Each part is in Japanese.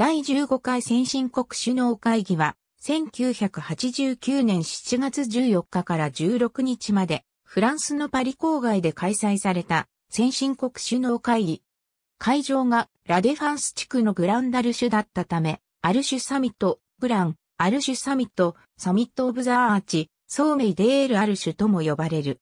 第15回先進国首脳会議は、1989年7月14日から16日まで、フランスのパリ郊外で開催された先進国首脳会議。会場がラデファンス地区のグランダルシュだったため、アルシュサミット、グラン、アルシュサミット、サミット・オブ・ザ・アーチ、ソーメイ・デール・アルシュとも呼ばれる。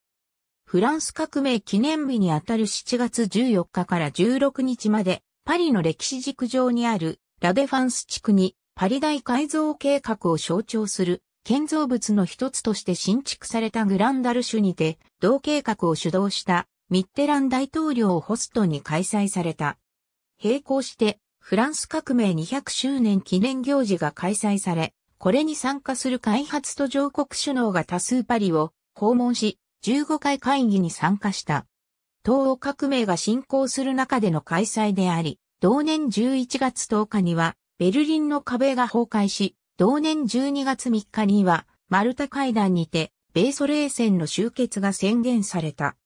フランス革命記念日にあたる7月14日から16日まで、パリの歴史軸上にあるラデファンス地区にパリ大改造計画を象徴する建造物の一つとして新築されたグランダルシュにて同計画を主導したミッテラン大統領をホストに開催された。並行してフランス革命200周年記念行事が開催され、これに参加する開発途上国首脳が多数パリを訪問し、15回会議に参加した。東欧革命が進行する中での開催であり、同年11月10日には、ベルリンの壁が崩壊し、同年12月3日には、マルタ会談にて、米ソ冷戦の終結が宣言された。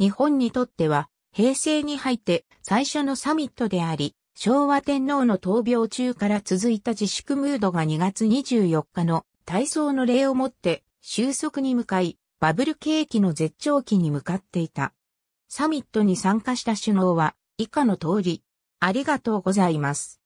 日本にとっては、平成に入って最初のサミットであり、昭和天皇の闘病中から続いた自粛ムードが2月24日の体操の礼をもって収束に向かい、バブル景気の絶頂期に向かっていた。サミットに参加した首脳は以下の通り、ありがとうございます。